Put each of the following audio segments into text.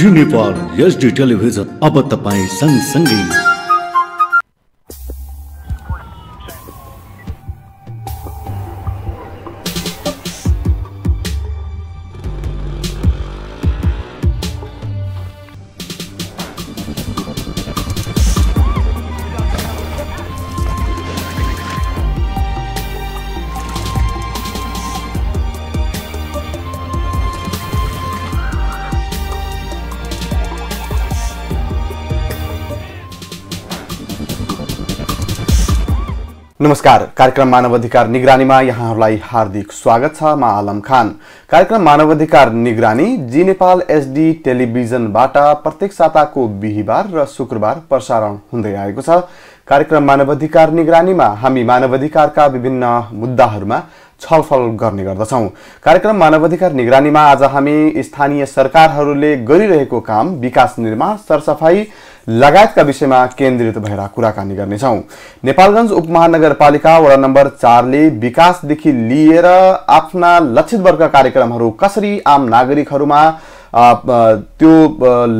जु Nepal SD television अब तपाईँ सँगसँगै नमस्कार कार्यक्रम मानव अधिकार निगरानीमा यहाँहरूलाई हार्दिक स्वागत छ म आलम खान कार्यक्रम मानव अधिकार निगरानी जी नेपाल एसडी टेलिभिजनबाट प्रत्येक साताको बिहिबार र शुक्रबार प्रसारण हुँदै आएको छ कार्यक्रम मानव अधिकार निगरानीमा हामी मानव अधिकारका विभिन्न मुद्दाहरूमा छलफल गर्ने गर्दछौँ कार्यक्रम मानवाधिकार निगरानीमा आज हामी स्थानीय सरकारहरूले गरिरहेको काम विकास निर्माण सरसफाई लगायतका विषयमा केन्द्रित भएर कुराकानी गर्नेछौँ नेपालगञ्ज उपमहानगरपालिका वडा नम्बर चारले विकासदेखि लिएर आफ्ना लक्षित वर्ग कार्यक्रमहरू कसरी आम नागरिकहरूमा त्यो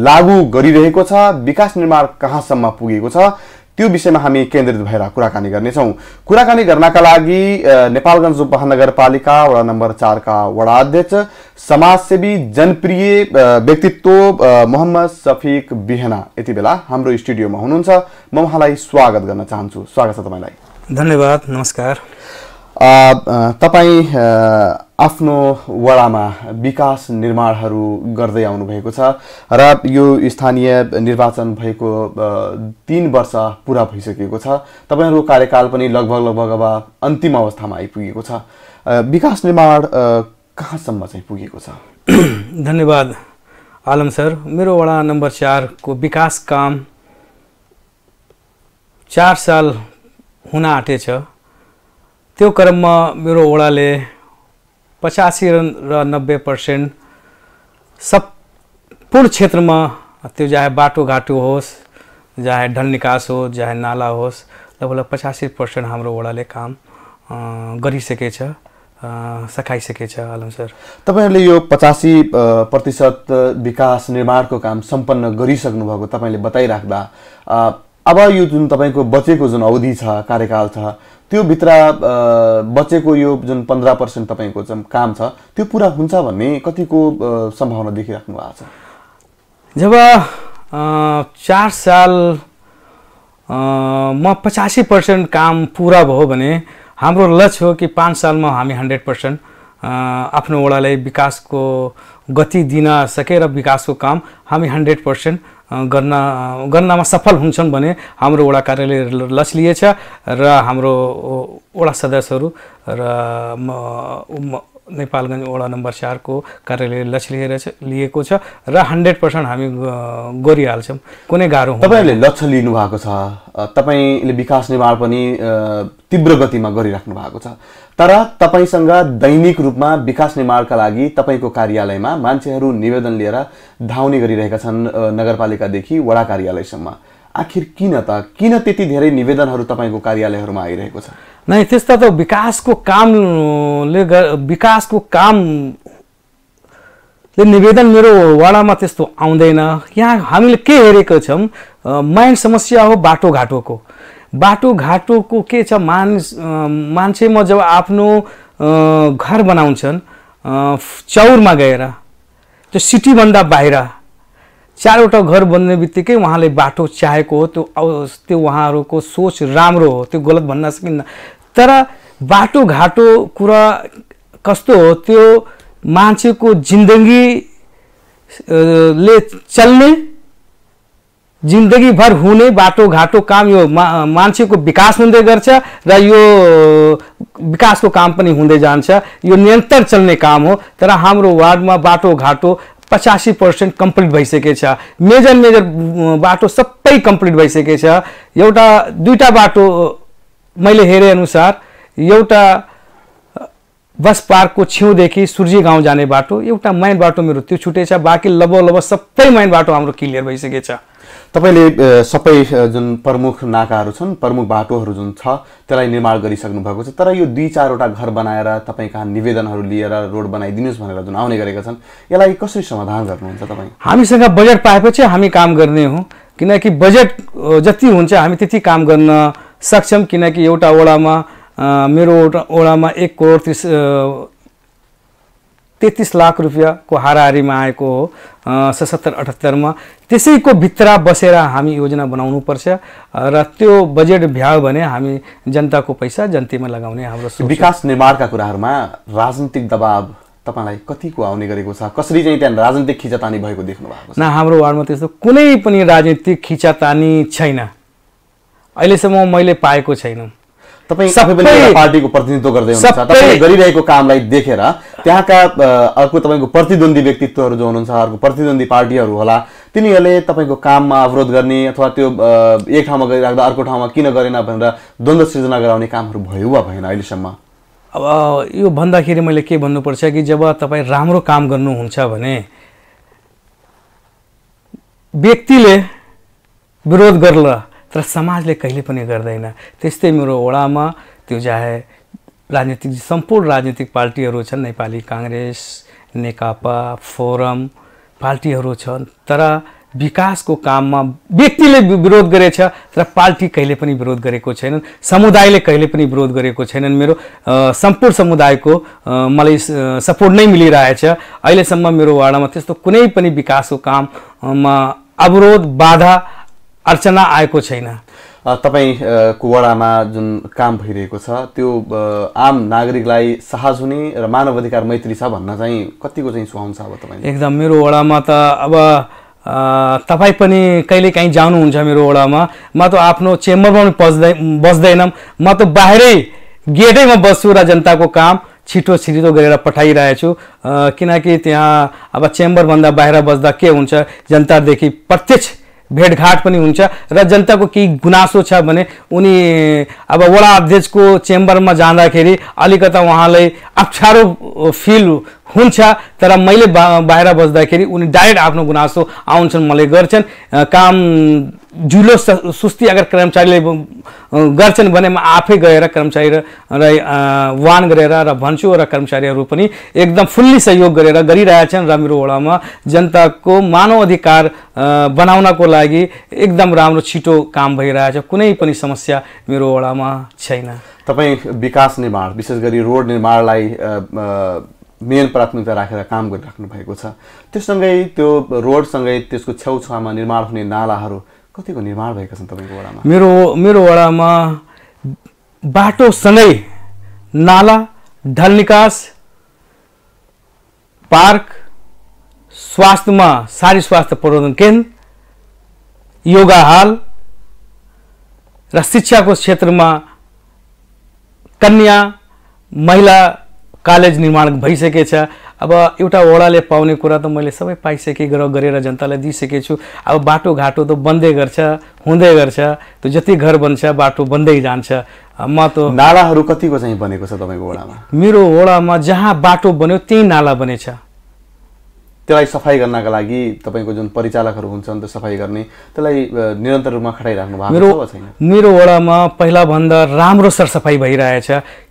लागू गरिरहेको छ विकास निर्माण कहाँसम्म पुगेको छ त्यो विषयमा हामी केन्द्रित भएर कुराकानी गर्नेछौँ कुराकानी गर्नका लागि नेपालगञ्ज उपमहानगरपालिका वडा नम्बर चारका वडा अध्यक्ष समाजसेवी जनप्रिय व्यक्तित्व मोहम्मद सफिक बिहना यति बेला हाम्रो स्टुडियोमा हुनुहुन्छ म उहाँलाई स्वागत गर्न चाहन्छु स्वागत छ तपाईँलाई धन्यवाद नमस्कार तपाईँ आफ्नो वडामा विकास निर्माणहरू गर्दै आउनुभएको छ र यो स्थानीय निर्वाचन भएको तिन वर्ष पुरा भइसकेको छ तपाईँहरूको कार्यकाल पनि लगभग लगभग अब अन्तिम अवस्थामा आइपुगेको छ विकास निर्माण कहाँसम्म चाहिँ पुगेको छ धन्यवाद आलम सर मेरो वडा नम्बर चारको विकास काम चार साल हुन आँटेछ त्यो क्रममा मेरो ओडाले पचासी र नब्बे पर्सेन्ट पूर्ण क्षेत्रमा त्यो चाहे बाटोघाटो होस् चाहे ढल निकास होस् चाहे नाला होस् लगभग पचासी पर्सेन्ट हाम्रो ओडाले काम गरिसकेछ सकाइसकेछ आलम सर तपाईँहरूले यो पचासी प्रतिशत विकास निर्माणको काम सम्पन्न गरिसक्नु भएको तपाईँले बताइराख्दा अब यो जुन तपाईँको बचेको जुन अवधि छ कार्यकाल छ त्यो भित्र बचेको यो जुन पन्ध्र पर्सेन्ट तपाईँको काम छ त्यो पुरा हुन्छ भन्ने कतिको सम्भावना देखिराख्नु भएको छ जब चार साल म पचासी पर्सेन्ट काम पुरा भयो भने हाम्रो लक्ष्य हो कि पाँच सालमा हामी हन्ड्रेड पर्सेन्ट आफ्नो वडालाई विकासको गति दिन सके र विकासको काम हामी हन्ड्रेड पर्सेन्ट गर्न गर्नमा सफल हुन्छन् भने हाम्रो वडा कार्यालय लक्ष्य लिएछ र हाम्रो वडा सदस्यहरू र नेपालगञ्ज वडा नम्बर चारको कार्यालय लक्ष लिएर लिएको छ र हन्ड्रेड पर्सेन्ट हामी गरिहाल्छौँ कुनै गाह्रो तपाईँहरूले लक्ष्य लिनु भएको छ तपाईँले विकास निर्माण पनि तीव्र गतिमा गरिराख्नु भएको छ तर तपाईँसँग दैनिक रूपमा विकास निर्माणका लागि तपाईँको कार्यालयमा मान्छेहरू निवेदन लिएर धाउने गरिरहेका छन् नगरपालिकादेखि वडा कार्यालयसम्म आखिर किन त किन त्यति धेरै निवेदनहरू तपाईँको कार्यालयहरूमा आइरहेको छ नै त्यस्ता त विकासको कामले विकासको कामले निवेदन मेरो वडामा त्यस्तो आउँदैन यहाँ हामीले के हेरेको छौँ माइन्ड समस्या हो बाटोघाटोको बाटोघाटोको के छ मानिस मान्छेमा जब आफ्नो घर बनाउँछन् चौरमा गएर त्यो सिटीभन्दा बाहिर चारवटा घर बन्ने बित्तिकै उहाँले बाटो चाहेको हो त्यो त्यो उहाँहरूको सोच राम्रो हो त्यो गलत भन्न सकिन्न तर बाटोघाटो कुरा कस्तो हो त्यो मान्छेको जिन्दगी ले चल्ने जिन्दगीभर हुने बाटोघाटो काम यो मा मान्छेको विकास हुँदै गर्छ र यो विकासको काम पनि हुँदै जान्छ यो निरन्तर चल्ने काम हो तर हाम्रो वार्डमा बाटोघाटो पचासी पर्सेन्ट कम्प्लिट छ मेजर मेजर बाटो सबै कम्प्लिट छ एउटा दुईवटा बाटो मैले हेरे अनुसार एउटा बस पार्कको छेउदेखि सुर्जी गाउँ जाने बाटो एउटा मेन बाटो मेरो त्यो छुटेछ बाँकी लबो लबो सबै मेन बाटो हाम्रो क्लियर छ तपाईँले सबै जुन प्रमुख नाकाहरू छन् प्रमुख बाटोहरू जुन छ त्यसलाई निर्माण गरिसक्नु भएको छ तर यो दुई चारवटा घर बनाएर तपाईँ कहाँ निवेदनहरू लिएर रोड बनाइदिनुहोस् भनेर जुन आउने गरेका छन् यसलाई कसरी समाधान गर्नुहुन्छ तपाईँ हामीसँग बजेट पाएपछि हामी काम गर्ने हौँ किनकि बजेट जति हुन्छ हामी त्यति काम गर्न सक्षम किनकि एउटा ओडामा मेरो ओडामा एक करोड तिस तेत्तिस लाख रुपियाँको हाराहारीमा आएको हो सशत्तर अठहत्तरमा त्यसैको भित्र बसेर हामी योजना बनाउनु पर्छ र त्यो बजेट भ्यायो भने हामी जनताको पैसा जन्तीमा लगाउने हाम्रो विकास निर्माणका कुराहरूमा राजनीतिक दबाव तपाईँलाई कतिको आउने गरेको छ कसरी चाहिँ त्यहाँ राजनीतिक खिचातानी भएको देख्नु भएको न हाम्रो वार्डमा त्यस्तो कुनै पनि राजनीतिक खिचातानी छैन अहिलेसम्म मैले पाएको छैन तपाईँ पार्टीको प्रतिनिधित्व गर्दै हुनुहुन्छ तपाईँले गरिरहेको कामलाई देखेर त्यहाँका अर्को तपाईँको प्रतिद्वन्दी व्यक्तित्वहरू जो हुनुहुन्छ अर्को प्रतिद्वन्दी पार्टीहरू होला तिनीहरूले तपाईँको काममा अवरोध गर्ने अथवा त्यो एक ठाउँमा गरिराख्दा अर्को ठाउँमा किन गरेन भनेर द्वन्द्व सृजना गराउने कामहरू भयो वा भएन अहिलेसम्म अब यो भन्दाखेरि मैले के भन्नुपर्छ कि जब तपाईँ राम्रो काम गर्नुहुन्छ भने व्यक्तिले विरोध गर्ला तर समाजले कहिले पनि गर्दैन त्यस्तै मेरो वडामा त्यो चाहे राजनीतिक सम्पूर्ण राजनीतिक पार्टीहरू छन् नेपाली काङ्ग्रेस नेकपा फोरम पार्टीहरू छन् तर विकासको काममा व्यक्तिले विरोध गरेछ तर पार्टी कहिले पनि विरोध गरेको छैनन् समुदायले कहिले पनि विरोध गरेको छैनन् मेरो सम्पूर्ण समुदायको मलाई सपोर्ट नै मिलिरहेछ अहिलेसम्म मेरो वार्डमा त्यस्तो कुनै पनि विकासको काममा अवरोध बाधा अर्चना आएको छैन तपाईँको वडामा जुन काम भइरहेको छ त्यो आम नागरिकलाई साहज हुने र मानव अधिकार मैत्री छ भन्न चाहिँ कतिको चाहिँ सुहाउँछ अब तपाईँ एकदम मेरो वडामा त अब तपाईँ पनि कहिले काहीँ जानुहुन्छ मेरो वडामा म त आफ्नो चेम्बरमा पनि पस्दै बस्दैनौँ म त बाहिरै गेटैमा बस्छु र जनताको काम छिटो छिटो गरेर पठाइरहेछु किनकि त्यहाँ अब चेम्बरभन्दा बाहिर बस्दा के हुन्छ जनतादेखि प्रत्यक्ष भेटघाट पनि हुन्छ र जनताको केही गुनासो छ भने उनी अब वडा अध्यक्षको चेम्बरमा जाँदाखेरि अलिकता उहाँलाई अप्ठ्यारो फिल हुन्छ तर मैले बा बाहिर बस्दाखेरि उनी डाइरेक्ट आफ्नो गुनासो आउँछन् मलाई गर्छन् काम झुलो सुस्ती अगर कर्मचारीले गर्छन् भने म आफै गएर कर्मचारीलाई वान गरेर र भन्छु र कर्मचारीहरू पनि एकदम फुल्ली सहयोग गरेर गरिरहेछन् र मेरो वडामा जनताको मानव अधिकार बनाउनको लागि एकदम राम्रो छिटो काम भइरहेछ कुनै पनि समस्या मेरो वडामा छैन तपाईँ विकास निर्माण विशेष गरी रोड निर्माणलाई मेन प्राथमिकता राखेर काम गरिराख्नु भएको छ त्योसँगै त्यो रोडसँगै त्यसको छेउछाउमा निर्माण हुने नालाहरू कतिको निर्माण भएका छन् तपाईँको वडामा मेरो मेरो वडामा बाटोसँगै नाला ढल निकास पार्क स्वास्थ्यमा सारी स्वास्थ्य प्रबन्धन केन्द्र योगा हाल र शिक्षाको क्षेत्रमा कन्या महिला कालेज निर्माण भइसकेछ छ अब एउटा वडाले पाउने कुरा त मैले सबै पाइसकेँ ग्रह गरेर जनतालाई दिइसकेको छु अब बाटोघाटो त बन्दै गर्छ हुँदै गर्छ त्यो जति घर बन्छ बाटो बन्दै जान्छ म त नालाहरू कतिको चाहिँ बनेको छ तपाईँको वडामा मेरो वडामा जहाँ बाटो बन्यो त्यही नाला बनेछ त्यसलाई सफाई गर्नका लागि तपाईँको जुन परिचालकहरू हुन्छन् त्यो सफाइ गर्ने त्यसलाई निरन्तर रूपमा खटाइराख्नु भएको छैन मेरो वडामा पहिलाभन्दा राम्रो सरसफाइ भइरहेछ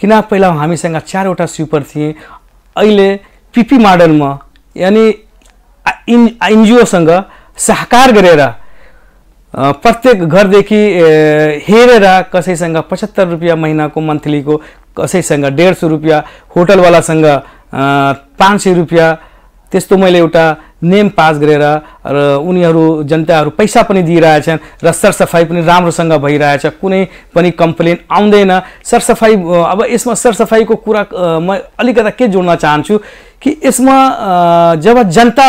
किन पहिला हामीसँग चारवटा स्विपर थिए अहिले पिपी माडलमा यानि एनजिओसँग सहकार गरेर प्रत्येक घरदेखि हेरेर कसैसँग पचहत्तर रुपियाँ महिनाको मन्थलीको कसैसँग डेढ सय रुपियाँ होटलवालासँग पाँच सय रुपियाँ त्यस्तो मैले एउटा नेम पास गरेर र उनीहरू जनताहरू पैसा पनि दिइरहेछन् र सरसफाइ पनि राम्रोसँग भइरहेछ कुनै पनि कम्प्लेन आउँदैन सरसफाइ अब यसमा सरसफाइको कुरा म अलिकता के जोड्न चाहन्छु कि यसमा जब जनता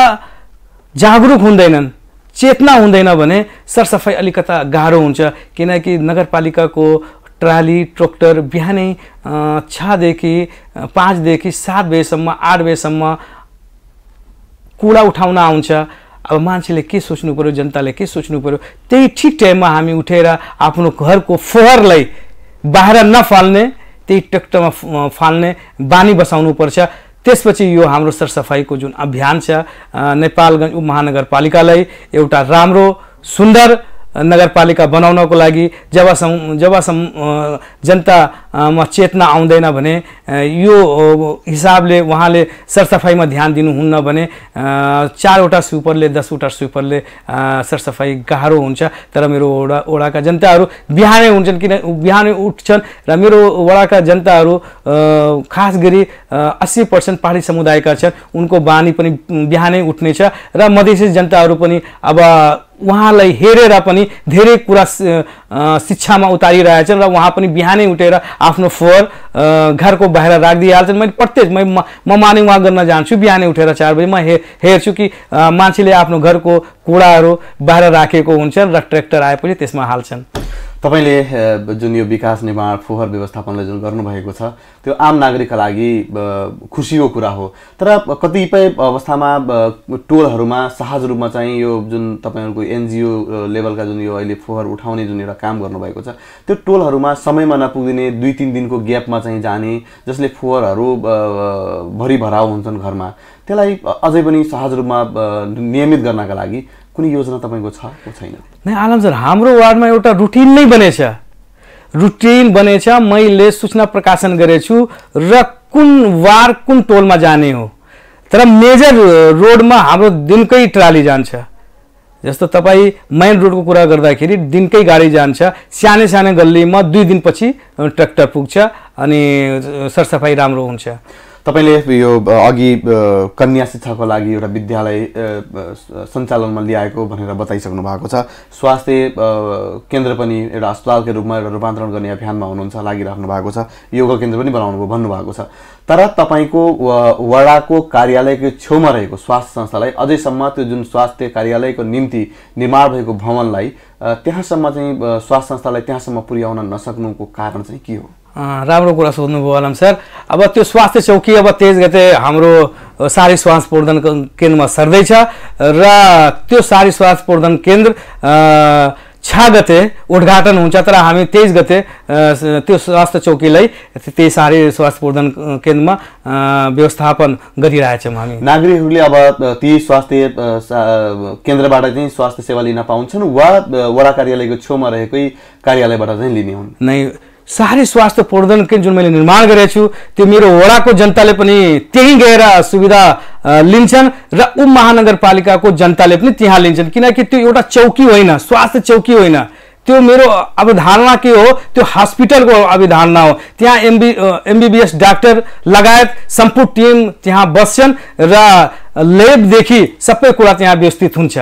जागरुक हुँदैनन् चेतना हुँदैन भने सरसफाइ अलिकता गाह्रो हुन्छ किनकि नगरपालिकाको ट्राली ट्रोक्टर बिहानै छदेखि पाँचदेखि सात बजेसम्म आठ बजेसम्म कुरा उठाउन आउँछ अब मान्छेले के सोच्नु पऱ्यो जनताले के सोच्नु पऱ्यो त्यही ठिक टाइममा हामी उठेर आफ्नो घरको फोहरलाई बाहिर नफाल्ने त्यही टक्टमा फाल्ने बानी बसाउनुपर्छ त्यसपछि यो हाम्रो सरसफाइको जुन अभियान छ नेपालगञ्ज उपमहानगरपालिकालाई एउटा राम्रो सुन्दर नगरपालिका बनाउनको लागि जबसम्म जबसम्म जनतामा चेतना आउँदैन भने यो हिसाबले उहाँले सरसफाइमा ध्यान दिनुहुन्न भने चारवटा स्विपरले दसवटा स्विपरले सरसफाइ गाह्रो हुन्छ तर मेरो वडा वडाका जनताहरू बिहानै हुन्छन् किन बिहानै उठ्छन् र मेरो वडाका जनताहरू खास गरी अस्सी पर्सेन्ट पहाडी समुदायका छन् उनको बानी पनि बिहानै उठ्नेछ र मधेसी जनताहरू पनि अब उहाँलाई हेरेर पनि धेरै कुरा शिक्षामा उतारिरहेछन् र उहाँ पनि बिहानै उठेर आफ्नो फोहोर घरको बाहिर राखिदिइहाल्छन् मैले प्रत्येक म म माने उहाँ गर्न जान्छु बिहानै उठेर चार बजी म हे हेर्छु कि मान्छेले आफ्नो घरको कुडाहरू बाहिर राखेको हुन्छन् र ट्र्याक्टर आएपछि त्यसमा हाल्छन् तपाईँले जुन यो विकास निर्माण फोहोर व्यवस्थापनले जुन गर्नुभएको छ त्यो आम नागरिकका लागि खुसीको कुरा हो तर कतिपय अवस्थामा टोलहरूमा सहज रूपमा चाहिँ यो जुन तपाईँहरूको एनजिओ लेभलका जुन यो अहिले फोहोर उठाउने जुन एउटा काम गर्नुभएको छ त्यो टोलहरूमा समयमा नपुगिने दुई तिन दिनको ग्यापमा चाहिँ जाने जसले फोहोरहरू भरिभराउ हुन्छन् घरमा त्यसलाई अझै पनि सहज रूपमा नियमित गर्नका लागि कुनै योजना तपाईँको छ छैन नै आलम सर हाम्रो वार्डमा एउटा रुटिन नै बनेछ रुटिन बनेछ मैले सूचना प्रकाशन गरेछु र कुन वार कुन टोलमा जाने हो तर मेजर रोडमा हाम्रो दिनकै ट्राली जान्छ जस्तो तपाईँ मेन रोडको कुरा गर्दाखेरि दिनकै गाडी जान्छ सानो सानो गल्लीमा दुई दिनपछि ट्र्याक्टर पुग्छ अनि सरसफाइ राम्रो हुन्छ तपाईँले यो अघि कन्या शिक्षाको लागि एउटा विद्यालय सञ्चालनमा ल्याएको भनेर बताइसक्नु भएको छ स्वास्थ्य केन्द्र पनि एउटा अस्पतालकै रूपमा एउटा रूपान्तरण गर्ने अभियानमा हुनुहुन्छ लागिराख्नु भएको छ योगा केन्द्र पनि बनाउनुभयो भन्नुभएको छ तर तपाईँको वडाको कार्यालयको छेउमा रहेको स्वास्थ्य संस्थालाई अझैसम्म त्यो जुन स्वास्थ्य कार्यालयको निम्ति निर्माण भएको भवनलाई त्यहाँसम्म चाहिँ स्वास्थ्य संस्थालाई त्यहाँसम्म पुर्याउन नसक्नुको कारण चाहिँ के हो राम्रो कुरा सोध्नुभयो आलम सर अब त्यो स्वास्थ्य चौकी अब तेइस गते हाम्रो सारी स्वास्थ्य प्रबन्धन केन्द्रमा सर्दैछ र त्यो सारी स्वास्थ्य प्रबन्धन केन्द्र छ गते उद्घाटन हुन्छ तर हामी तेइस गते त्यो स्वास्थ्य चौकीलाई त्यही सारी स्वास्थ्य प्रबन्धन केन्द्रमा व्यवस्थापन गरिरहेछौँ हामी नागरिकहरूले अब ती स्वास्थ्य केन्द्रबाट चाहिँ स्वास्थ्य सेवा लिन पाउँछन् वा वडा कार्यालयको छेउमा रहेकै कार्यालयबाट चाहिँ लिने हुन् नै साह्रै स्वास्थ्य प्रवर्धन केन्द्र जुन मैले निर्माण गरेको छु त्यो मेरो वडाको जनताले पनि त्यहीँ गएर सुविधा लिन्छन् र ऊ महानगरपालिकाको जनताले पनि त्यहाँ लिन्छन् किनकि त्यो एउटा चौकी होइन स्वास्थ्य चौकी होइन त्यो मेरो अवधारणा के हो त्यो हस्पिटलको अवधारणा हो त्यहाँ एमबी एमबिबिएस डाक्टर लगायत सम्पूर्ण टिम त्यहाँ बस्छन् र लेबदेखि सबै कुरा त्यहाँ व्यवस्थित हुन्छ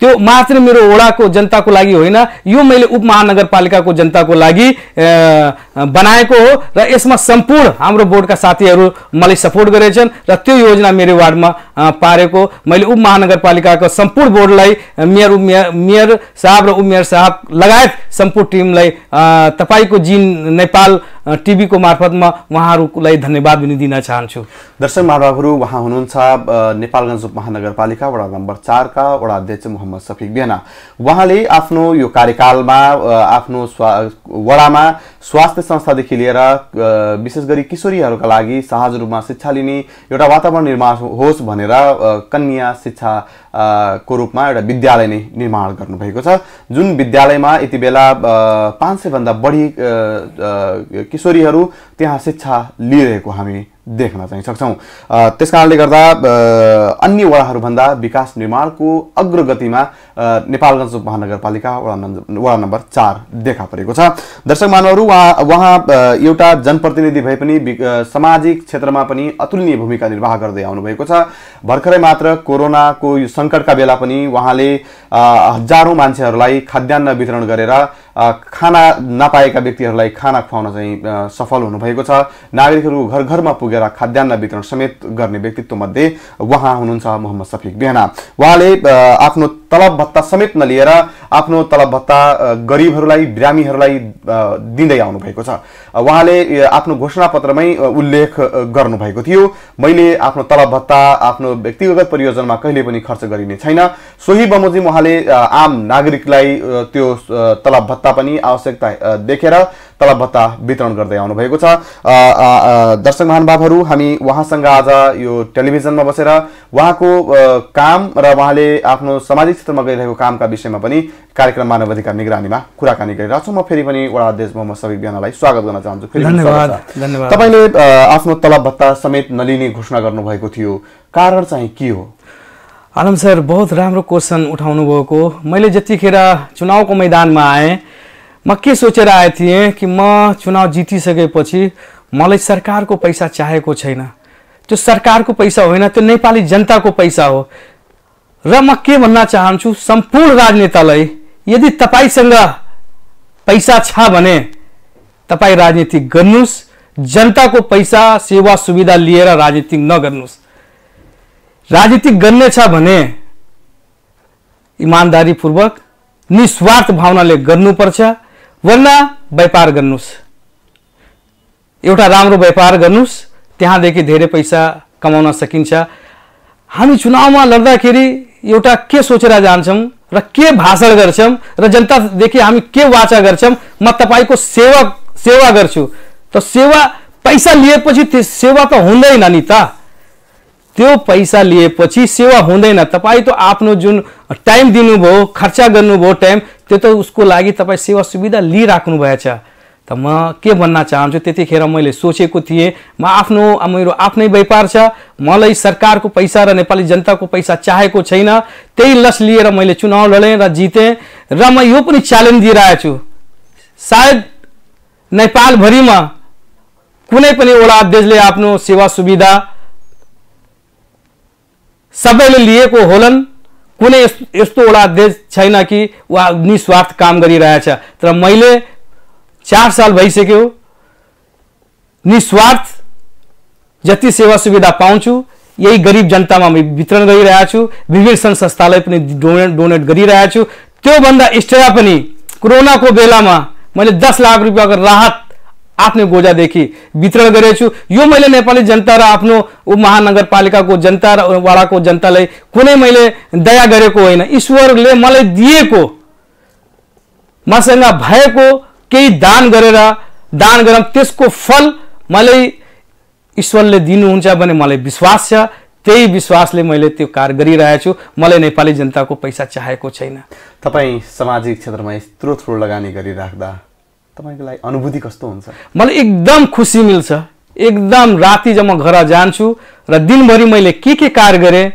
त्यो मात्र मेरो वडाको जनताको लागि होइन यो मैले उपमहानगरपालिकाको जनताको लागि बनाएको हो र यसमा सम्पूर्ण हाम्रो बोर्डका साथीहरू मलाई सपोर्ट गरेछन् र त्यो योजना मेरो वार्डमा पारेको मैले उपमहानगरपालिकाको सम्पूर्ण बोर्डलाई मेयर मेयर साहब र उमेयर साहब लगायत सम्पूर्ण टिमलाई तपाईँको जिन नेपाल टिभीको मार्फतमा उहाँहरूलाई धन्यवाद पनि दिन चाहन्छु दर्शक महानुभावहरू उहाँ हुनुहुन्छ नेपालगञ्ज उपमहानगरपालिका वडा नम्बर चारका वडा अध्यक्ष मोहम्मद सफिक बेना उहाँले आफ्नो यो कार्यकालमा आफ्नो स्वा वडामा स्वास्थ्य संस्थादेखि लिएर विशेष गरी किशोरीहरूका लागि सहज रूपमा शिक्षा लिने एउटा वातावरण निर्माण होस् भनेर भनेर कन्या शिक्षा को रूपमा एउटा विद्यालय नै निर्माण गर्नुभएको छ जुन विद्यालयमा यति बेला पाँच सयभन्दा बढी किशोरीहरू त्यहाँ शिक्षा लिइरहेको हामी देख्न चाहिँ सक्छौँ त्यस कारणले गर्दा अन्य वडाहरूभन्दा विकास निर्माणको अग्रगतिमा नेपालगञ्ज महानगरपालिका वडा नम्बर वडा नम्बर चार देखा परेको छ दर्शक मानवहरू उहाँ उहाँ एउटा जनप्रतिनिधि भए पनि सामाजिक क्षेत्रमा पनि अतुलनीय भूमिका निर्वाह गर्दै आउनुभएको छ भर्खरै मात्र कोरोनाको यो सङ्कटका बेला पनि उहाँले हजारौँ मान्छेहरूलाई खाद्यान्न वितरण गरेर खाना नपाएका व्यक्तिहरूलाई खाना खुवाउन चाहिँ सफल हुनुभएको छ नागरिकहरू घर घरमा पुगेर खाद्यान्न वितरण समेत गर्ने व्यक्तित्वमध्ये उहाँ हुनुहुन्छ मोहम्मद सफिक बेहना उहाँले आफ्नो तलब भत्ता समेत नलिएर आफ्नो तलब भत्ता गरिबहरूलाई बिरामीहरूलाई दिँदै आउनुभएको छ उहाँले आफ्नो घोषणापत्रमै उल्लेख गर्नुभएको थियो मैले आफ्नो तलब भत्ता आफ्नो व्यक्तिगत परियोजनामा कहिले पनि खर्च गरिने छैन सोही बमोजिम उहाँले आम नागरिकलाई त्यो तलब भत्ता पनि आवश्यकता देखेर तलब भत्ता वितरण गर्दै आउनुभएको छ दर्शक महानुभावहरू हामी उहाँसँग आज यो टेलिभिजनमा बसेर उहाँको काम र उहाँले आफ्नो सामाजिक क्षेत्रमा गरिरहेको कामका विषयमा पनि कार्यक्रम मानव अधिकार निगरानीमा कुराकानी गरिरहेको छु म फेरि पनि वडा अध्यक्ष मोहम्मद सबिक बिहानलाई स्वागत गर्न चाहन्छु धन्यवाद तपाईँले आफ्नो तलब भत्ता समेत नलिने घोषणा गर्नुभएको थियो कारण चाहिँ के हो आलम सर बहुत राम्रो क्वेसन उठाउनु भएको मैले जतिखेर चुनावको मैदानमा आएँ म के सोचेर आएको थिएँ कि म चुनाव जितिसकेपछि मलाई सरकारको पैसा चाहेको छैन त्यो सरकारको पैसा होइन त्यो नेपाली जनताको पैसा हो र म के भन्न चाहन्छु सम्पूर्ण राजनेतालाई यदि तपाईँसँग पैसा छ भने तपाईँ राजनीति गर्नुहोस् जनताको पैसा सेवा सुविधा लिएर राजनीति नगर्नुहोस् राजनीति गर्नेछ भने इमान्दारीपूर्वक निस्वार्थ भावनाले गर्नुपर्छ वल्ला व्यापार गर्नुहोस् एउटा राम्रो व्यापार गर्नुहोस् त्यहाँदेखि धेरै पैसा कमाउन सकिन्छ हामी चुनावमा लड्दाखेरि एउटा के सोचेर जान्छौँ र के भाषण गर्छौँ र जनतादेखि हामी के वाचा गर्छौँ म तपाईँको सेवा सेवा गर्छु त सेवा पैसा लिएपछि त्यो सेवा त हुँदैन नि त त्यो पैसा लिएपछि सेवा हुँदैन तपाईँ त आफ्नो जुन टाइम दिनुभयो खर्च गर्नुभयो टाइम त्यो त उसको लागि तपाईँ सेवा सुविधा लिइराख्नु भएछ त म के भन्न चाहन्छु त्यतिखेर मैले सोचेको थिएँ म आफ्नो मेरो आफ्नै व्यापार छ मलाई सरकारको पैसा र नेपाली जनताको पैसा चाहेको छैन त्यही लस लिएर मैले चुनाव लडेँ र जितेँ र म यो पनि च्यालेन्ज दिइरहेको छु सायद नेपालभरिमा कुनै पनि वडा अध्यक्षले आफ्नो सेवा सुविधा सबैले लिएको होलान् कुनै यस्तो एउटा देश छैन कि वा निस्वार्थ काम गरिरहेछ तर मैले चार साल भइसक्यो निस्वार्थ जति सेवा सुविधा पाउँछु यही गरिब जनतामा वितरण गरिरहेछु विभिन्न सङ्घ संस्थालाई पनि डोनेट डोनेट गरिरहेछु त्योभन्दा एक्स्ट्रा पनि कोरोनाको बेलामा मैले दस लाख रुपियाँको राहत आफ्नै गोजादेखि वितरण गरेको छु यो मैले नेपाली जनता र आफ्नो महानगरपालिकाको जनता र वडाको जनतालाई कुनै मैले दया गरेको होइन ईश्वरले मलाई दिएको मसँग भएको केही दान गरेर दान गरौँ त्यसको फल मलाई ईश्वरले दिनुहुन्छ भने मलाई विश्वास छ त्यही विश्वासले मैले त्यो कार्य गरिरहेको छु मलाई नेपाली जनताको पैसा चाहेको छैन तपाईँ सामाजिक क्षेत्रमा यत्रो थ्रो लगानी गरिराख्दा तपाईँको लागि अनुभूति कस्तो हुन्छ मलाई एकदम खुसी मिल्छ एकदम राति जब म घर जान्छु र दिनभरि मैले के के कार्य गरेँ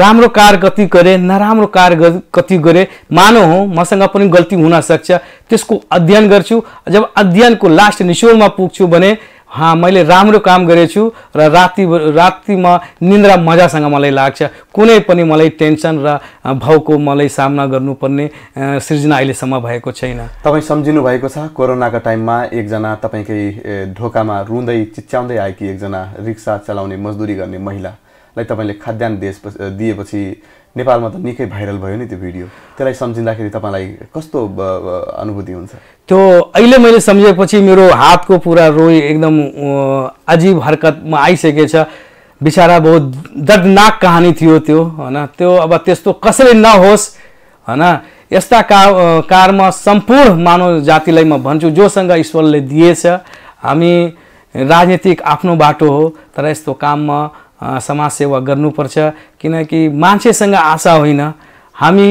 राम्रो कार्य कति गरेँ नराम्रो कार्य कति गरेँ मानव हो मसँग पनि गल्ती हुनसक्छ त्यसको अध्ययन गर्छु जब अध्ययनको लास्ट निचोडमा पुग्छु भने हाँ मैले राम्रो काम गरेछु र राति रातिमा निन्द्रा मजासँग मलाई लाग्छ कुनै पनि मलाई टेन्सन र भाउको मलाई सामना गर्नुपर्ने सृजना अहिलेसम्म भएको छैन तपाईँ सम्झिनु भएको छ कोरोनाको टाइममा एकजना तपाईँकै ढोकामा रुँदै चिच्याउँदै आएकी एकजना रिक्सा चलाउने मजदुरी गर्ने महिलालाई तपाईँले खाद्यान्न दिएपछि नेपालमा त निकै भाइरल भयो नि त्यो भिडियो त्यसलाई सम्झिँदाखेरि तपाईँलाई कस्तो अनुभूति हुन्छ त्यो अहिले मैले सम्झेपछि मेरो हातको पुरा रोई एकदम अजीब हरकतमा आइसकेछ बिचरा बहुत दर्दनाक कहानी थियो त्यो होइन त्यो अब त्यस्तो कसैले नहोस् होइन यस्ता का कारमा सम्पूर्ण मानव जातिलाई म भन्छु जोसँग ईश्वरले दिएछ हामी राजनीतिक आफ्नो बाटो हो तर यस्तो काममा समाजसेवा गर्नुपर्छ किनकि मान्छेसँग आशा होइन हामी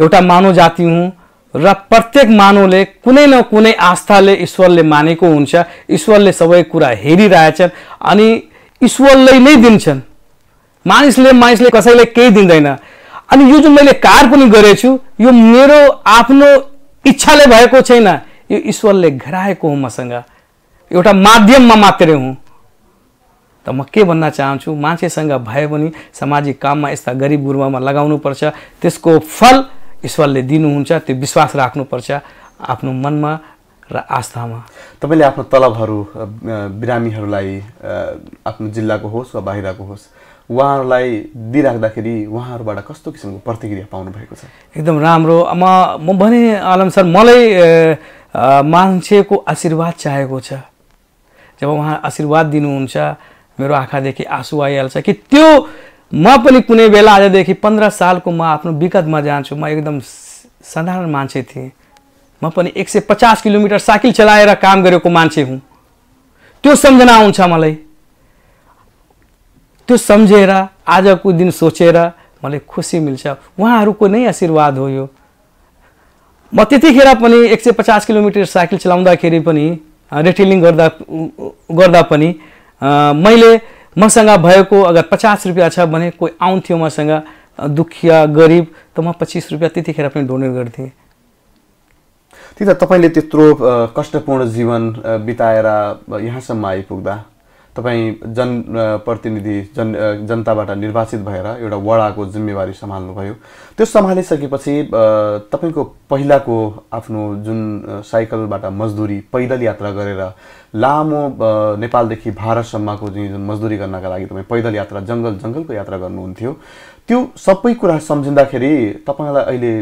एउटा मानव जाति हुँ र प्रत्येक मानवले कुनै न कुनै आस्थाले ईश्वरले मानेको हुन्छ ईश्वरले सबै कुरा हेरिरहेछन् अनि ईश्वरले नै दिन्छन् मानिसले मानिसले कसैलाई केही दिँदैन अनि यो जुन मैले कार पनि गरेछु यो मेरो आफ्नो इच्छाले भएको छैन यो ईश्वरले घराएको हो मसँग एउटा माध्यममा मात्रै हुँ त म के भन्न चाहन्छु मान्छेसँग भए पनि सामाजिक काममा यस्ता गरिब गुरुवामा लगाउनुपर्छ त्यसको फल ईश्वरले दिनुहुन्छ त्यो विश्वास राख्नुपर्छ आफ्नो मनमा र आस्थामा तपाईँले आफ्नो तलबहरू बिरामीहरूलाई आफ्नो जिल्लाको होस् वा बाहिरको होस् उहाँहरूलाई दिइराख्दाखेरि उहाँहरूबाट कस्तो किसिमको प्रतिक्रिया पाउनु भएको छ एकदम राम्रो म म भने आलम सर मलाई मान्छेको आशीर्वाद चाहेको छ जब उहाँ आशीर्वाद दिनुहुन्छ मेरो आँखादेखि आँसु आइहाल्छ कि त्यो म पनि कुनै बेला आजदेखि पन्ध्र सालको म आफ्नो विगतमा जान्छु म एकदम साधारण मान्छे थिएँ म पनि एक सय पचास किलोमिटर साइकल चलाएर काम गरेको मान्छे हुँ त्यो सम्झना आउँछ मलाई त्यो सम्झेर आजको दिन सोचेर मलाई खुसी मिल्छ उहाँहरूको नै आशीर्वाद हो यो म त्यतिखेर पनि एक सय पचास किलोमिटर साइकल चलाउँदाखेरि पनि रेटेलिङ गर्दा गर्दा पनि मैले मसँग भएको अगर पचास रुपियाँ छ भने कोही आउँथ्यो मसँग दुखिया गरिब त म पच्चिस रुपियाँ त्यतिखेर पनि डोनेट गर्थेँ त्यही त तपाईँले त्यत्रो कष्टपूर्ण जीवन बिताएर यहाँसम्म आइपुग्दा तपाईँ जनप्रतिनिधि जन जनताबाट निर्वाचित भएर एउटा वडाको जिम्मेवारी सम्हाल्नुभयो त्यो सम्हालिसकेपछि तपाईँको पहिलाको आफ्नो जुन साइकलबाट मजदुरी पैदल यात्रा गरेर लामो नेपालदेखि भारतसम्मको जुन मजदुरी गर्नका लागि तपाईँ पैदल यात्रा जङ्गल जङ्गलको यात्रा गर्नुहुन्थ्यो त्यो सबै कुरा सम्झिँदाखेरि तपाईँलाई अहिले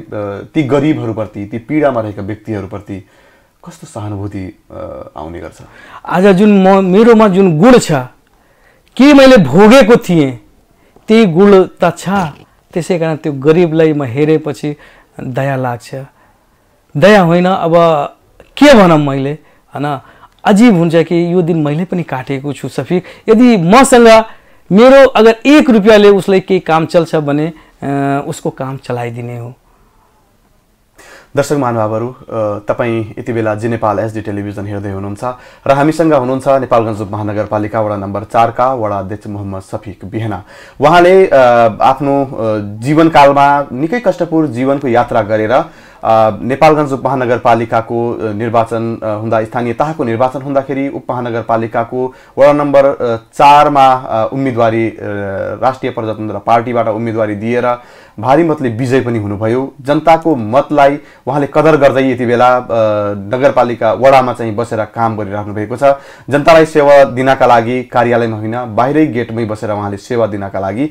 ती गरिबहरूप्रति ती पीडामा रहेका व्यक्तिहरूप्रति कस्तो सहानुभूति आउने गर्छ आज जुन म मेरोमा जुन गुण छ के मैले भोगेको थिएँ त्यही गुण त छ त्यसै कारण त्यो गरिबलाई म हेरेपछि दया लाग्छ दया होइन अब के भनौँ मैले होइन अजीब हुन्छ कि यो दिन मैले पनि काटेको छु सफिक यदि मसँग मेरो अगर एक रुपियाँले उसलाई केही काम चल्छ भने उसको काम चलाइदिने हो दर्शक महानुभावहरू तपाईँ यति बेला जी नेपाल एसडी टेलिभिजन हेर्दै हुनुहुन्छ र हामीसँग हुनुहुन्छ नेपालगञ्ज महानगरपालिका वडा नम्बर चारका वडा अध्यक्ष मोहम्मद सफिक बिहना उहाँले आफ्नो जीवनकालमा निकै कष्टपूर्ण जीवनको यात्रा गरेर नेपालगञ्ज उपमहानगरपालिकाको निर्वाचन हुँदा स्थानीय तहको निर्वाचन हुँदाखेरि उपमहानगरपालिकाको वडा नम्बर चारमा उम्मेदवारी राष्ट्रिय प्रजातन्त्र पार्टीबाट उम्मेदवारी दिएर भारी मतले विजय पनि हुनुभयो जनताको मतलाई उहाँले कदर गर्दै यति बेला नगरपालिका वडामा चाहिँ बसेर काम गरिराख्नु भएको छ जनतालाई सेवा दिनका लागि कार्यालयमा होइन बाहिरै गेटमै बसेर उहाँले सेवा दिनका लागि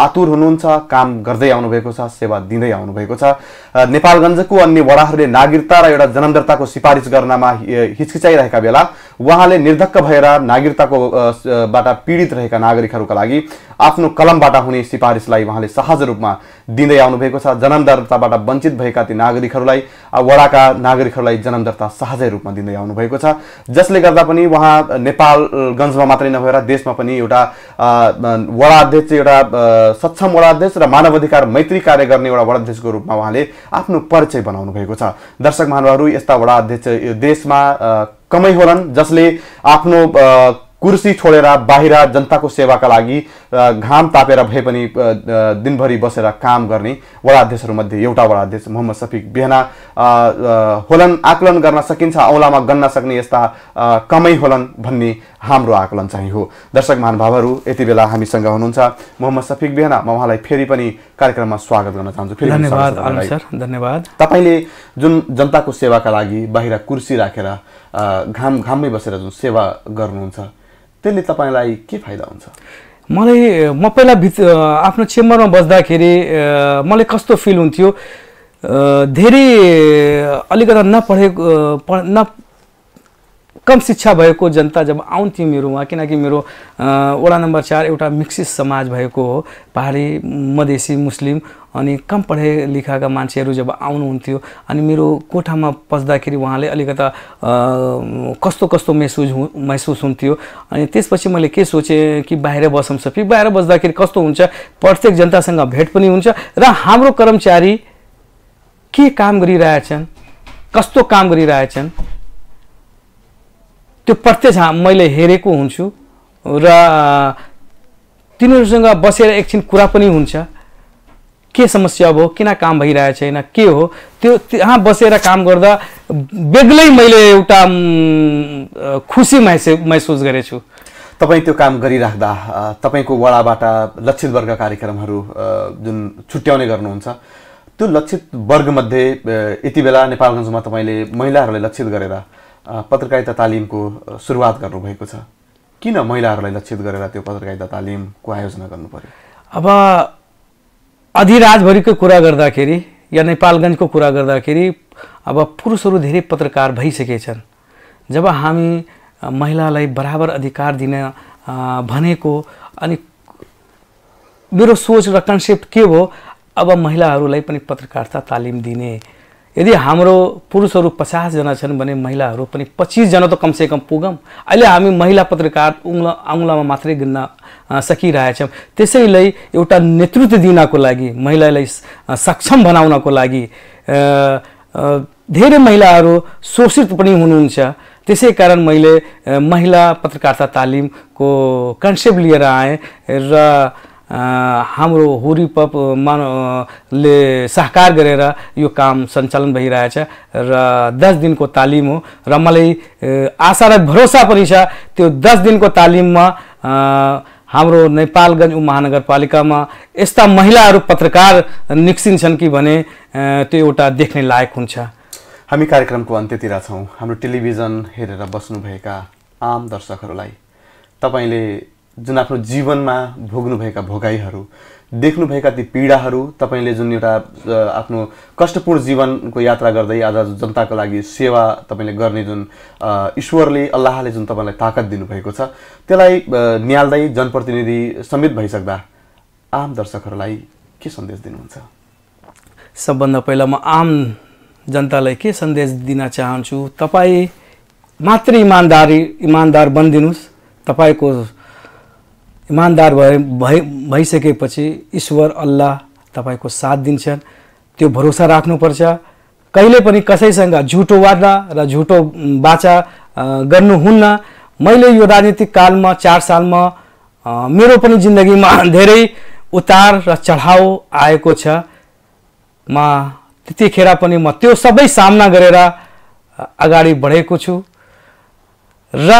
आतुर हुनुहुन्छ काम गर्दै आउनुभएको छ सेवा दिँदै आउनुभएको छ नेपालगञ्जको अन्य वडाहरूले नागरिकता र एउटा जन्मदर्ताको सिफारिस गर्नमा हिचकिचाइरहेका बेला उहाँले निर्धक्क भएर नागरिकताको बाट पीडित रहेका नागरिकहरूका लागि आफ्नो कलमबाट हुने सिफारिसलाई उहाँले सहज रूपमा दिँदै आउनुभएको छ जन्मदर्ताबाट वञ्चित भएका ती नागरिकहरूलाई वडाका नागरिकहरूलाई जन्मदर्ता सहजै रूपमा दिँदै आउनुभएको छ जसले गर्दा पनि उहाँ नेपालगञ्जमा मात्रै नभएर देशमा पनि एउटा वडा अध्यक्ष एउटा सक्षम वडाध्यक्ष र मानव अधिकार मैत्री कार्य गर्ने एउटा वडाध्यक्षको रूपमा उहाँले आफ्नो परिचय बनाउनु भएको छ दर्शक महानुभावहरू यस्ता वडाध्यक्ष यो देशमा कमै होलान् जसले आफ्नो कुर्सी छोडेर बाहिर जनताको सेवाका लागि घाम तापेर भए पनि दिनभरि बसेर काम गर्ने वडाध्यक्षहरूमध्ये एउटा वडाध्यक्ष मोहम्मद सफिक बिहान होलन आकलन गर्न सकिन्छ औँलामा गन्न सक्ने यस्ता कमै होलन भन्ने हाम्रो आकलन चाहिँ हो दर्शक महानुभावहरू यति बेला हामीसँग हुनुहुन्छ मोहम्मद सफिक बिहान म उहाँलाई फेरि पनि कार्यक्रममा स्वागत गर्न चाहन्छु फेरि धन्यवाद धन्यवाद तपाईँले जुन जनताको सेवाका लागि बाहिर कुर्सी राखेर घाम घाममै बसेर जुन सेवा गर्नुहुन्छ त्यसले तपाईँलाई के फाइदा हुन्छ मलाई म पहिला भित्र आफ्नो चेम्बरमा बस्दाखेरि मलाई कस्तो फिल हुन्थ्यो धेरै अलिकता नपढेको पढ कम शिक्षा भएको जनता जब आउँथ्यो मेरोमा किनकि मेरो वडा नम्बर चार एउटा मिक्सिस समाज भएको हो पहाडी मधेसी मुस्लिम अनि कम पढे लेखाका मान्छेहरू जब आउनुहुन्थ्यो अनि मेरो कोठामा पस्दाखेरि उहाँले अलिकता कस्तो कस्तो महसुस हु महसुस हुन्थ्यो अनि त्यसपछि मैले के सोचेँ कि बाहिर बसौँ सफि बाहिर बस्दाखेरि कस्तो हुन्छ प्रत्येक जनतासँग भेट पनि हुन्छ र हाम्रो कर्मचारी के काम गरिरहेछन् कस्तो काम गरिरहेछन् त्यो प्रत्यक्ष मैले हेरेको हुन्छु र तिनीहरूसँग बसेर एकछिन कुरा पनि हुन्छ के समस्या भयो किन काम भइरहेको छैन के हो त्यो त्यहाँ बसेर काम गर्दा बेग्लै मैले एउटा खुसी महसु महसुस गरेछु तपाईँ त्यो काम गरिराख्दा तपाईँको वडाबाट लक्षित वर्ग कार्यक्रमहरू जुन छुट्याउने गर्नुहुन्छ त्यो लक्षित वर्गमध्ये यति बेला नेपालगञ्जमा तपाईँले महिलाहरूलाई लक्षित गरेर पत्रकारिता तालिमको सुरुवात गर्नुभएको छ किन महिलाहरूलाई लक्षित गरेर त्यो पत्रकारिता तालिमको आयोजना गर्नु पर्यो अब अधिराजभरिको कुरा गर्दाखेरि या नेपालगञ्जको कुरा गर्दाखेरि अब पुरुषहरू धेरै पत्रकार भइसकेछन् जब हामी महिलालाई बराबर अधिकार दिन भनेको अनि मेरो सोच र कन्सेप्ट के हो अब महिलाहरूलाई पनि पत्रकारिता तालिम दिने यदि हाम्रो पुरुषहरू पचासजना छन् भने महिलाहरू पनि पच्चिसजना त कमसेकम पुगौँ अहिले हामी महिला पत्रकार उङ्ला आउँलामा मात्रै गिन्न सकिरहेछौँ त्यसैले एउटा नेतृत्व दिनको लागि महिलालाई सक्षम बनाउनको लागि धेरै महिलाहरू शोषित पनि हुनुहुन्छ त्यसै कारण मैले महिला पत्रकारिता तालिमको कन्सेप्ट लिएर आएँ र हाम्रो हुरिपप मान ले सहकार गरेर यो काम सञ्चालन भइरहेछ र दस दिनको तालिम हो र मलाई आशा र भरोसा पनि छ त्यो दस दिनको तालिममा हाम्रो नेपालगञ्ज महानगरपालिकामा यस्ता महिलाहरू पत्रकार निस्किन्छन् कि भने त्यो एउटा देख्ने लायक हुन्छ हामी कार्यक्रमको अन्त्यतिर छौँ हाम्रो टेलिभिजन हेरेर बस्नुभएका आम दर्शकहरूलाई तपाईँले जुन आफ्नो जीवनमा भोग्नुभएका भोगाइहरू देख्नुभएका ती पीडाहरू तपाईँले जुन एउटा आफ्नो कष्टपूर्ण जीवनको यात्रा गर्दै आज जनताको लागि सेवा तपाईँले गर्ने जुन ईश्वरले अल्लाहले जुन तपाईँलाई ताकत दिनुभएको छ त्यसलाई निहाल्दै जनप्रतिनिधि समेत भइसक्दा आम दर्शकहरूलाई के सन्देश दिनुहुन्छ सबभन्दा पहिला म आम जनतालाई के सन्देश दिन चाहन्छु तपाईँ मात्रै इमान्दारी इमान्दार बनिदिनुहोस् तपाईँको इमान्दार भए भइ भइसकेपछि ईश्वर अल्लाह तपाईँको साथ दिन्छन् त्यो भरोसा राख्नुपर्छ कहिले पनि कसैसँग झुटो वादा र झुटो बाचा गर्नुहुन्न मैले यो राजनीतिक कालमा चार सालमा मेरो पनि जिन्दगीमा धेरै उतार र चढाव आएको छ म त्यतिखेर पनि म त्यो सबै सामना गरेर अगाडि बढेको छु र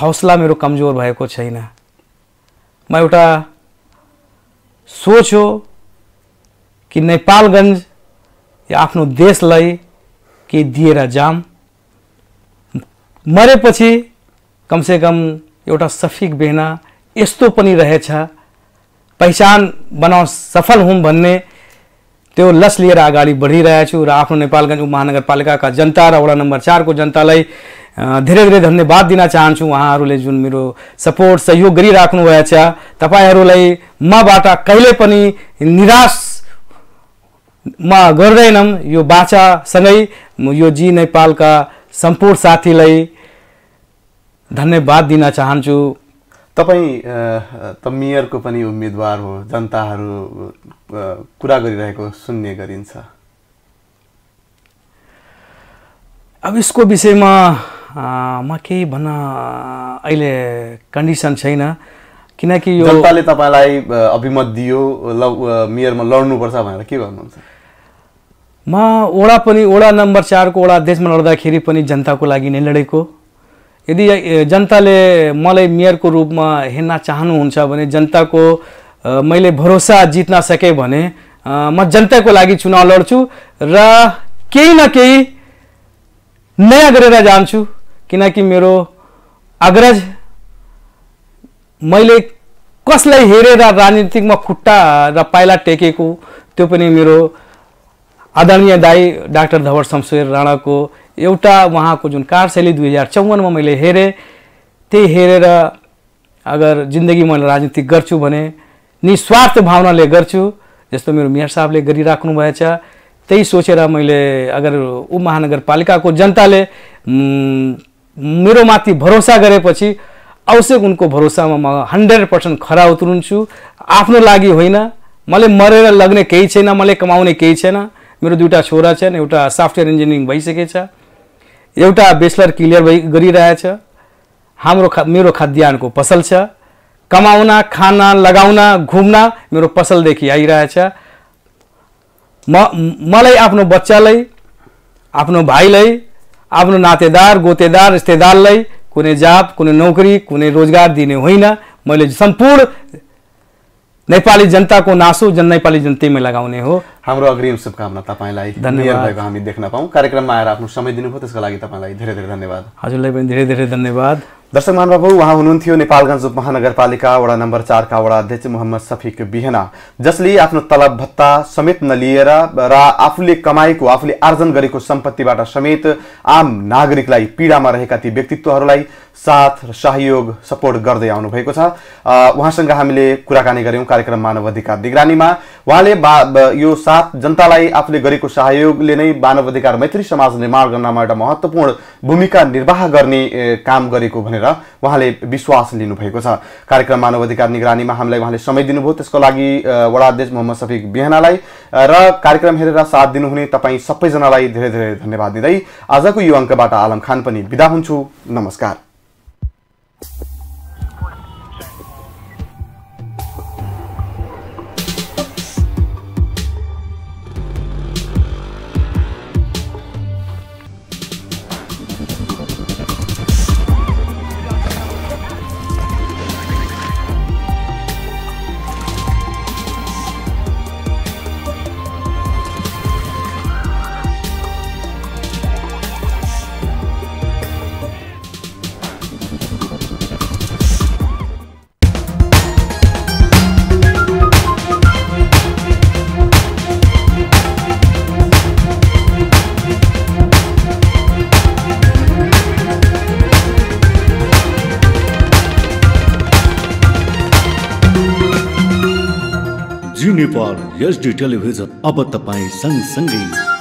हौसला मेरो कमजोर भएको छैन मै एउटा सोच हो कि नेपालगञ्ज या आफ्नो देशलाई के दिएर जाम मरेपछि कमसेकम एउटा सफिक बेहना यस्तो पनि रहेछ पहिचान बनाउ सफल हुँ भन्ने त्यो लस लिएर अगाडि बढिरहेछु र आफ्नो नेपालगञ्ज उपमहानगरपालिकाका जनता र वडा नम्बर चारको जनतालाई धेरै धेरै धन्यवाद दिन चाहन्छु उहाँहरूले जुन मेरो सपोर्ट सहयोग भएको गरिराख्नुभएछ तपाईँहरूलाई मबाट कहिले पनि निराश म गर्दैनौँ यो बाचासँगै यो जी नेपालका सम्पूर्ण साथीलाई धन्यवाद दिन चाहन्छु तपाईँ त मेयरको पनि उम्मेदवार हो जनताहरू कुरा गरिरहेको सुन्ने गरिन्छ अब यसको विषयमा म केही भन्न अहिले कन्डिसन छैन किनकि यो जनताले तपाईँलाई अभिमत दियो ल मेयरमा लड्नुपर्छ भनेर के भन्नुहुन्छ म ओडा पनि ओडा नम्बर चारको ओडा देशमा लड्दाखेरि पनि जनताको लागि नै लडेको यदि जनताले मलाई मेयरको रूपमा हेर्न चाहनुहुन्छ भने जनताको मैले भरोसा जित्न सकेँ भने म जनताको लागि चुनाव लड्छु र केही न केही नयाँ गरेर जान्छु किनकि मेरो अग्रज मैले कसलाई हेरेर रा राजनीतिकमा खुट्टा र पाइला टेकेको त्यो पनि मेरो आदरणीय दाई डाक्टर धवर शमशेर राणाको एउटा उहाँको जुन कार्यशैली दुई हजार चौवन्नमा मैले हेरेँ त्यही हेरेर अगर जिन्दगी मैले राजनीति गर्छु भने निस्वार्थ भावनाले गर्छु जस्तो मेरो मेयर साहबले गरिराख्नु भएछ त्यही सोचेर मैले अगर ऊ महानगरपालिकाको जनताले मेरो माथि भरोसा गरेपछि अवश्य उनको भरोसामा म हन्ड्रेड पर्सेन्ट खरा उत्रिन्छु आफ्नो लागि होइन मैले मरेर लग्ने केही छैन मैले कमाउने केही छैन मेरो दुइटा छोरा छन् एउटा सफ्टवेयर इन्जिनियरिङ छ एउटा बेचलर क्लियर भइ गरिरहेछ हाम्रो खा मेरो खाद्यान्नको पसल छ कमाउन खाना लगाउन घुम्न मेरो पसलदेखि आइरहेछ म मलाई आफ्नो बच्चालाई आफ्नो भाइलाई आफ्नो नातेदार गोतेदार रिश्तेदारलाई कुनै जाप कुनै नोकरी कुनै रोजगार दिने होइन मैले सम्पूर्ण नेपाली जनताको नासो जन नेपाली जनतामै लगाउने हो हाम्रो अग्रिम शुभकामना तपाईँलाई धन्यवाद भएको हामी देख्न पाऊँ कार्यक्रममा आएर आफ्नो समय दिनुभयो त्यसको लागि तपाईँलाई धेरै धेरै धन्यवाद हजुरलाई पनि धेरै धेरै धन्यवाद दर्शक महानुभाव उहाँ हुनुहुन्थ्यो नेपालगञ्ज उपमहानगरपालिका वडा नम्बर चारका वडा अध्यक्ष मोहम्मद सफिक बिहना जसले आफ्नो तलब भत्ता समेत नलिएर र आफूले कमाएको आफूले आर्जन गरेको सम्पत्तिबाट समेत आम नागरिकलाई पीडामा रहेका ती व्यक्तित्वहरूलाई साथ र सहयोग सपोर्ट गर्दै आउनुभएको छ उहाँसँग हामीले कुराकानी गऱ्यौँ कार्यक्रम मानव अधिकार निगरानीमा उहाँले यो साथ जनतालाई आफूले गरेको सहयोगले नै मानव अधिकार मैत्री समाज निर्माण गर्नमा एउटा महत्त्वपूर्ण भूमिका निर्वाह गर्ने काम गरेको भनेर उहाँले विश्वास लिनुभएको छ कार्यक्रम मानव अधिकार निगरानीमा हामीलाई उहाँले समय दिनुभयो त्यसको लागि वडा अध्यक्ष मोहम्मद सफिक बिहानालाई र कार्यक्रम हेरेर साथ दिनुहुने तपाईँ सबैजनालाई धेरै धेरै धन्यवाद दिँदै आजको यो अङ्कबाट आलम खान पनि बिदा हुन्छु नमस्कार यस टेलिभिजन अब तपाईँ सँगसँगै